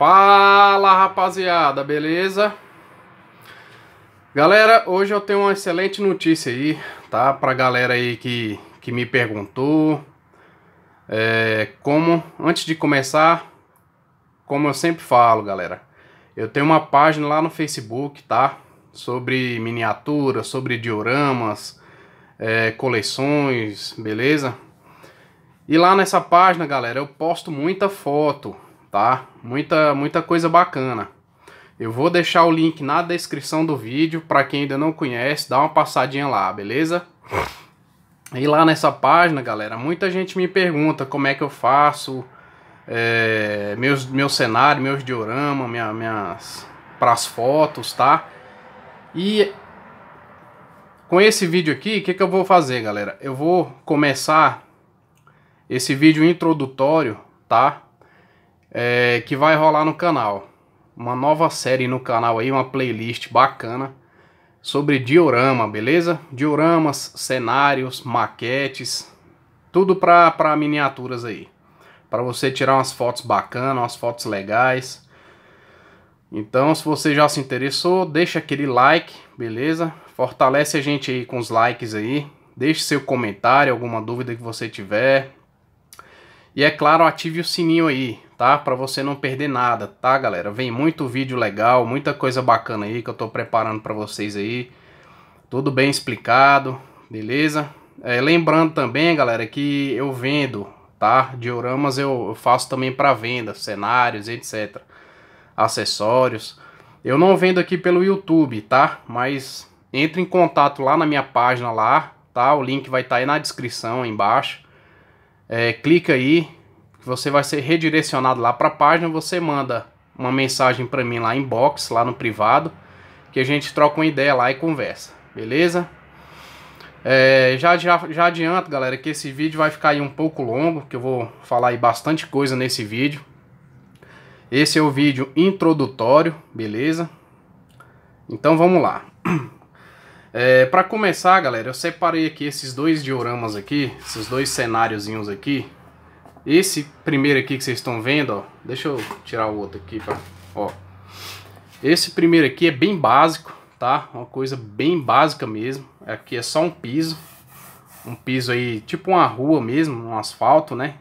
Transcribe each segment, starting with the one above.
Fala rapaziada, beleza? Galera, hoje eu tenho uma excelente notícia aí, tá? Pra galera aí que, que me perguntou é, como, antes de começar, como eu sempre falo, galera, eu tenho uma página lá no Facebook, tá? Sobre miniaturas, sobre dioramas, é, coleções, beleza? E lá nessa página, galera, eu posto muita foto, tá? Muita, muita coisa bacana. Eu vou deixar o link na descrição do vídeo para quem ainda não conhece, dá uma passadinha lá, beleza? E lá nessa página, galera, muita gente me pergunta como é que eu faço é, meus meu cenário, meus diorama, minha, minhas pras fotos, tá? E com esse vídeo aqui, o que, que eu vou fazer, galera? Eu vou começar esse vídeo introdutório, tá? é, que vai rolar no canal. Uma nova série no canal aí, uma playlist bacana sobre diorama, beleza? Dioramas, cenários, maquetes, tudo para miniaturas aí. Para você tirar umas fotos bacanas, umas fotos legais. Então, se você já se interessou, deixa aquele like, beleza? Fortalece a gente aí com os likes aí. Deixe seu comentário, alguma dúvida que você tiver. E é claro, ative o sininho aí tá? Para você não perder nada, tá, galera? Vem muito vídeo legal, muita coisa bacana aí que eu tô preparando para vocês aí. Tudo bem explicado, beleza? É, lembrando também, galera, que eu vendo, tá? Dioramas eu faço também para venda, cenários, etc. Acessórios. Eu não vendo aqui pelo YouTube, tá? Mas entre em contato lá na minha página lá, tá? O link vai estar tá aí na descrição aí embaixo. É, clica aí, você vai ser redirecionado lá para a página, você manda uma mensagem para mim lá em box, lá no privado, que a gente troca uma ideia lá e conversa, beleza? É, já, já, já adianto, galera, que esse vídeo vai ficar aí um pouco longo, que eu vou falar aí bastante coisa nesse vídeo. Esse é o vídeo introdutório, beleza? Então vamos lá. É, para começar, galera, eu separei aqui esses dois dioramas aqui, esses dois cenáriozinhos aqui, esse primeiro aqui que vocês estão vendo, ó, deixa eu tirar o outro aqui, pra, ó. Esse primeiro aqui é bem básico, tá? Uma coisa bem básica mesmo. Aqui é só um piso, um piso aí, tipo uma rua mesmo, um asfalto, né?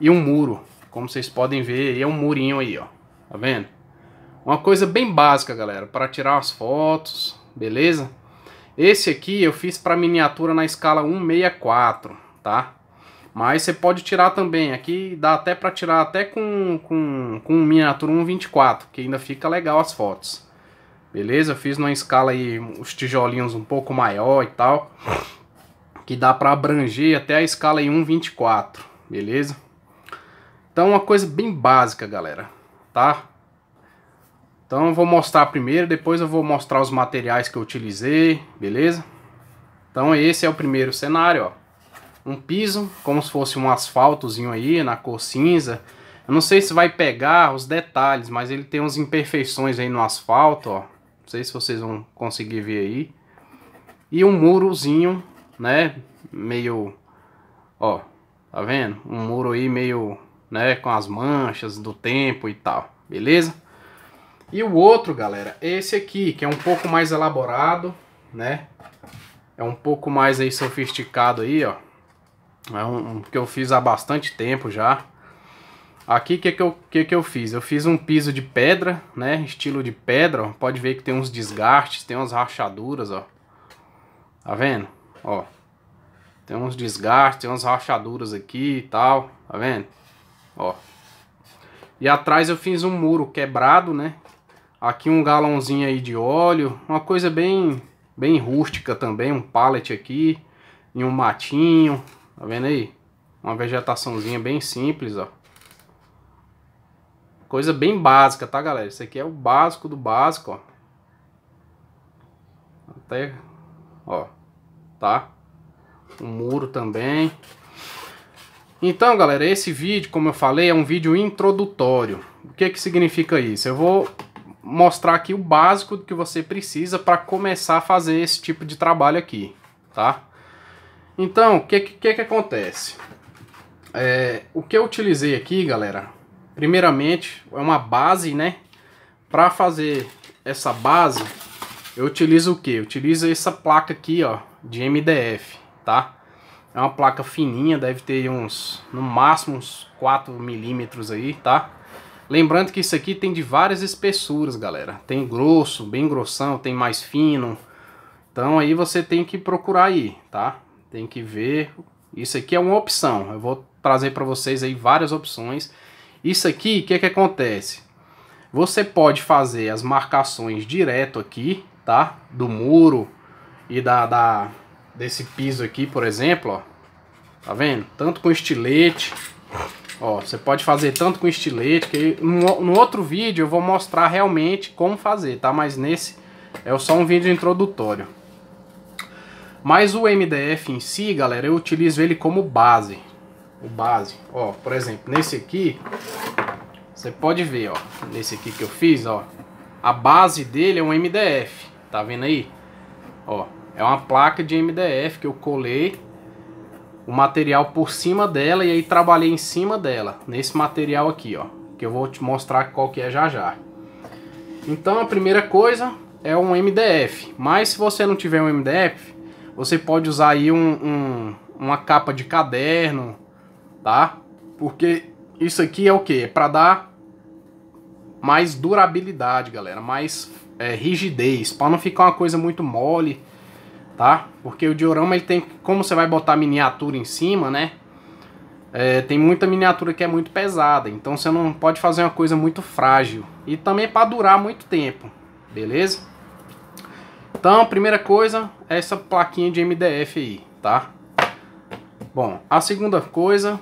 E um muro, como vocês podem ver, é um murinho aí, ó. Tá vendo? Uma coisa bem básica, galera, para tirar as fotos, beleza? Esse aqui eu fiz para miniatura na escala 164, tá? Mas você pode tirar também. Aqui dá até para tirar até com, com, com miniatura 1.24, que ainda fica legal as fotos. Beleza? Eu fiz numa escala aí os tijolinhos um pouco maior e tal. Que dá para abranger até a escala em 1.24, beleza? Então uma coisa bem básica, galera, tá? Então eu vou mostrar primeiro, depois eu vou mostrar os materiais que eu utilizei, beleza? Então esse é o primeiro cenário, ó um piso, como se fosse um asfaltozinho aí, na cor cinza. Eu não sei se vai pegar os detalhes, mas ele tem umas imperfeições aí no asfalto, ó. Não sei se vocês vão conseguir ver aí. E um murozinho, né, meio, ó, tá vendo? Um muro aí meio, né, com as manchas do tempo e tal, beleza? E o outro, galera, é esse aqui, que é um pouco mais elaborado, né? É um pouco mais aí sofisticado aí, ó. É um, um que eu fiz há bastante tempo já. Aqui, o que, que, eu, que, que eu fiz? Eu fiz um piso de pedra, né? Estilo de pedra, ó. Pode ver que tem uns desgastes, tem umas rachaduras, ó. Tá vendo? Ó. Tem uns desgastes, tem umas rachaduras aqui e tal. Tá vendo? Ó. E atrás eu fiz um muro quebrado, né? Aqui um galãozinho aí de óleo. Uma coisa bem, bem rústica também. Um pallet aqui. E um matinho. Tá vendo aí? Uma vegetaçãozinha bem simples, ó. Coisa bem básica, tá, galera? Isso aqui é o básico do básico, ó. Até, ó, tá? Um muro também. Então, galera, esse vídeo, como eu falei, é um vídeo introdutório. O que que significa isso? Eu vou mostrar aqui o básico do que você precisa para começar a fazer esse tipo de trabalho aqui, tá? Então, o que, que, que acontece? É, o que eu utilizei aqui, galera, primeiramente é uma base, né? Para fazer essa base, eu utilizo o que? Utiliza utilizo essa placa aqui, ó, de MDF, tá? É uma placa fininha, deve ter uns, no máximo uns 4 milímetros aí, tá? Lembrando que isso aqui tem de várias espessuras, galera. Tem grosso, bem grossão, tem mais fino. Então aí você tem que procurar aí, tá? Tem que ver. Isso aqui é uma opção. Eu vou trazer para vocês aí várias opções. Isso aqui, o que, que acontece? Você pode fazer as marcações direto aqui, tá? Do muro e da, da desse piso aqui, por exemplo, ó. Tá vendo? Tanto com estilete, ó. Você pode fazer tanto com estilete, que no, no outro vídeo eu vou mostrar realmente como fazer, tá? Mas nesse é só um vídeo introdutório. Mas o MDF em si, galera, eu utilizo ele como base. O base, ó, por exemplo, nesse aqui, você pode ver, ó, nesse aqui que eu fiz, ó, a base dele é um MDF, tá vendo aí? Ó, é uma placa de MDF que eu colei o material por cima dela e aí trabalhei em cima dela, nesse material aqui, ó, que eu vou te mostrar qual que é já já. Então a primeira coisa é um MDF, mas se você não tiver um MDF, você pode usar aí um, um, uma capa de caderno, tá? Porque isso aqui é o que? É para dar mais durabilidade, galera, mais é, rigidez, para não ficar uma coisa muito mole, tá? Porque o diorama ele tem, como você vai botar miniatura em cima, né? É, tem muita miniatura que é muito pesada, então você não pode fazer uma coisa muito frágil e também para durar muito tempo, beleza? Então, a primeira coisa é essa plaquinha de MDF aí, tá? Bom, a segunda coisa,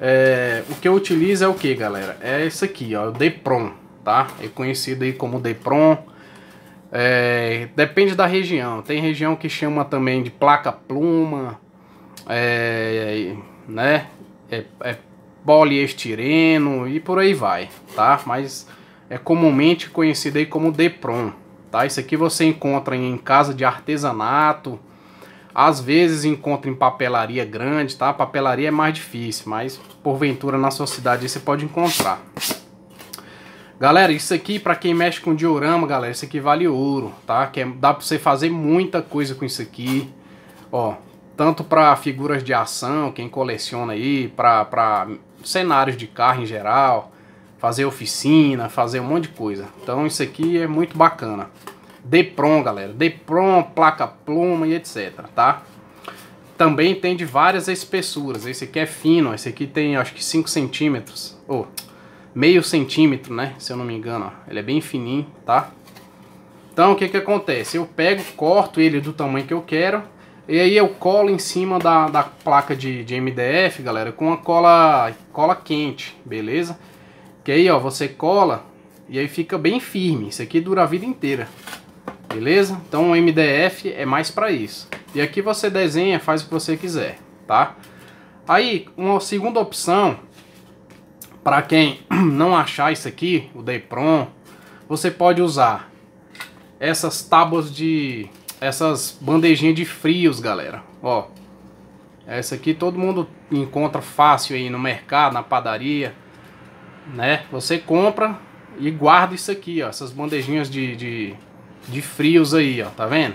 é, o que eu utilizo é o que, galera? É isso aqui, ó, o Depron, tá? É conhecido aí como Depron. É, depende da região. Tem região que chama também de placa pluma, é, né? É, é poliestireno e por aí vai, tá? Mas é comumente conhecido aí como Depron. Tá? Isso aqui você encontra em casa de artesanato, às vezes encontra em papelaria grande, tá? Papelaria é mais difícil, mas porventura na sua cidade você pode encontrar. Galera, isso aqui para quem mexe com diorama, galera, isso aqui vale ouro, tá? Que é, dá para você fazer muita coisa com isso aqui. Ó, tanto para figuras de ação, quem coleciona aí, para cenários de carro em geral, fazer oficina, fazer um monte de coisa. Então isso aqui é muito bacana. Depron, galera. Depron, placa pluma e etc, tá? Também tem de várias espessuras. Esse aqui é fino, esse aqui tem acho que 5 centímetros. Ou oh, meio centímetro, né? Se eu não me engano, ó. Ele é bem fininho, tá? Então o que que acontece? Eu pego, corto ele do tamanho que eu quero. E aí eu colo em cima da, da placa de, de MDF, galera, com a cola, cola quente, beleza? Que aí, ó, você cola e aí fica bem firme. Isso aqui dura a vida inteira. Beleza? Então o MDF é mais para isso. E aqui você desenha, faz o que você quiser, tá? Aí, uma segunda opção, para quem não achar isso aqui, o Depron, você pode usar essas tábuas de... Essas bandejinhas de frios, galera. Ó, essa aqui todo mundo encontra fácil aí no mercado, na padaria né? Você compra e guarda isso aqui, ó, essas bandejinhas de, de, de frios aí, ó, tá vendo?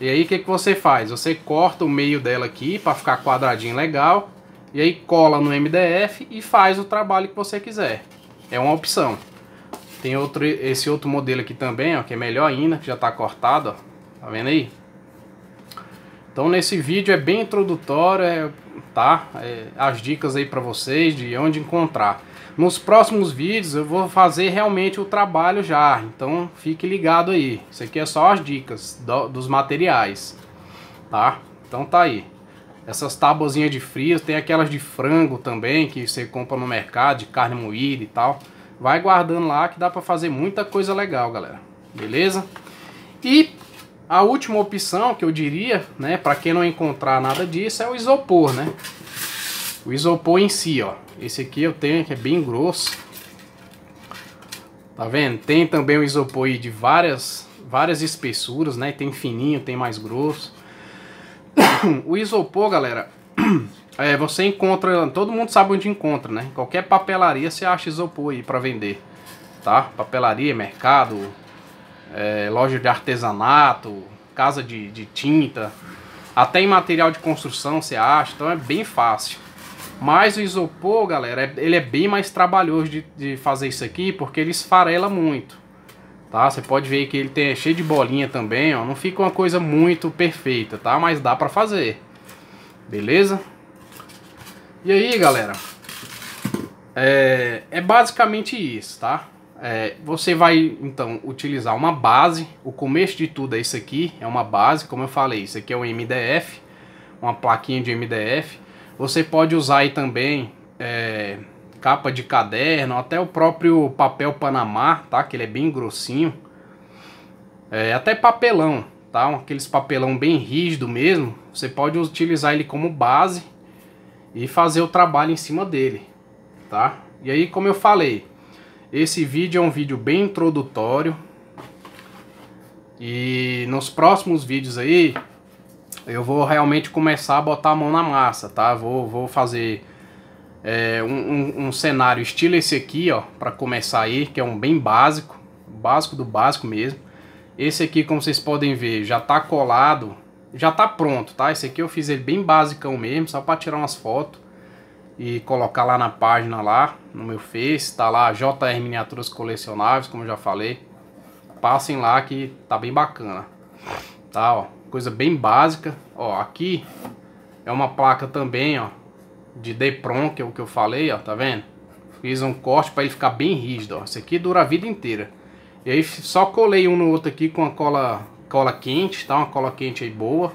E aí o que, que você faz? Você corta o meio dela aqui para ficar quadradinho legal, e aí cola no MDF e faz o trabalho que você quiser. É uma opção. Tem outro, esse outro modelo aqui também, ó, que é melhor ainda, que já tá cortado, ó, tá vendo aí? Então nesse vídeo é bem introdutório, é, tá? É, as dicas aí para vocês de onde encontrar. Nos próximos vídeos eu vou fazer realmente o trabalho já, então fique ligado aí. Isso aqui é só as dicas do, dos materiais, tá? Então tá aí. Essas tabuazinhas de frio, tem aquelas de frango também que você compra no mercado, de carne moída e tal. Vai guardando lá que dá pra fazer muita coisa legal, galera. Beleza? E a última opção que eu diria, né, pra quem não encontrar nada disso, é o isopor, né? O isopor em si, ó. Esse aqui eu tenho, que é bem grosso. Tá vendo? Tem também o isopor de várias, várias espessuras, né? Tem fininho, tem mais grosso. o isopor, galera, é, você encontra... Todo mundo sabe onde encontra, né? Qualquer papelaria você acha isopor aí pra vender, tá? Papelaria, mercado, é, loja de artesanato, casa de, de tinta... Até em material de construção você acha, então é bem fácil. Mas o isopor, galera, é, ele é bem mais trabalhoso de, de fazer isso aqui, porque ele esfarela muito. Tá? Você pode ver que ele tem, é cheio de bolinha também, ó. Não fica uma coisa muito perfeita, tá? Mas dá pra fazer. Beleza? E aí, galera? É, é basicamente isso, tá? É, você vai, então, utilizar uma base. O começo de tudo é isso aqui. É uma base, como eu falei. Isso aqui é um MDF. Uma plaquinha de MDF você pode usar aí também é, capa de caderno, até o próprio papel Panamá, tá? Que ele é bem grossinho. É, até papelão, tá? Aqueles papelão bem rígido mesmo. Você pode utilizar ele como base e fazer o trabalho em cima dele, tá? E aí, como eu falei, esse vídeo é um vídeo bem introdutório. E nos próximos vídeos aí, eu vou realmente começar a botar a mão na massa, tá? Vou, vou fazer é, um, um, um, cenário estilo esse aqui, ó, para começar aí, que é um bem básico, básico do básico mesmo. Esse aqui, como vocês podem ver, já tá colado, já tá pronto, tá? Esse aqui eu fiz ele bem basicão mesmo, só para tirar umas fotos e colocar lá na página lá, no meu Face, tá lá JR Miniaturas Colecionáveis, como eu já falei. Passem lá que tá bem bacana. Tá, ó. Coisa bem básica. Ó, aqui é uma placa também, ó, de Depron, que é o que eu falei, ó, tá vendo? Fiz um corte para ele ficar bem rígido, ó. Esse aqui dura a vida inteira. E aí só colei um no outro aqui com a cola, cola quente, tá? Uma cola quente aí boa.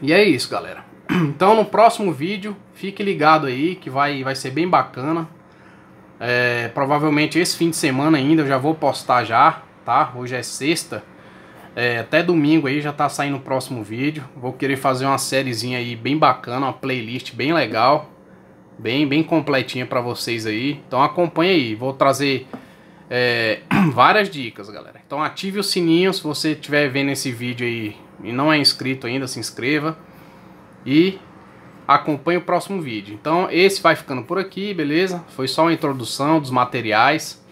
E é isso, galera. Então no próximo vídeo, fique ligado aí que vai, vai ser bem bacana. É, provavelmente esse fim de semana ainda eu já vou postar já, tá? Hoje é sexta. É, até domingo aí já tá saindo o próximo vídeo. Vou querer fazer uma sériezinha aí bem bacana, uma playlist bem legal, bem bem completinha para vocês aí. Então acompanha aí, vou trazer é, várias dicas, galera. Então ative o sininho se você estiver vendo esse vídeo aí e não é inscrito ainda, se inscreva. E acompanhe o próximo vídeo. Então esse vai ficando por aqui, beleza? Foi só uma introdução dos materiais.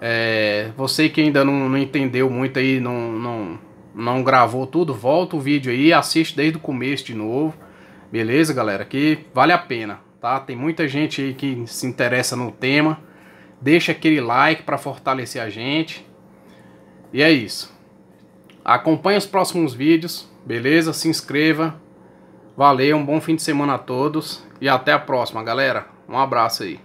É, você que ainda não, não entendeu muito aí, não, não, não gravou tudo, volta o vídeo aí, assiste desde o começo de novo. Beleza, galera? Que vale a pena, tá? Tem muita gente aí que se interessa no tema. Deixa aquele like para fortalecer a gente. E é isso. Acompanhe os próximos vídeos, beleza? Se inscreva. Valeu, um bom fim de semana a todos e até a próxima, galera. Um abraço aí.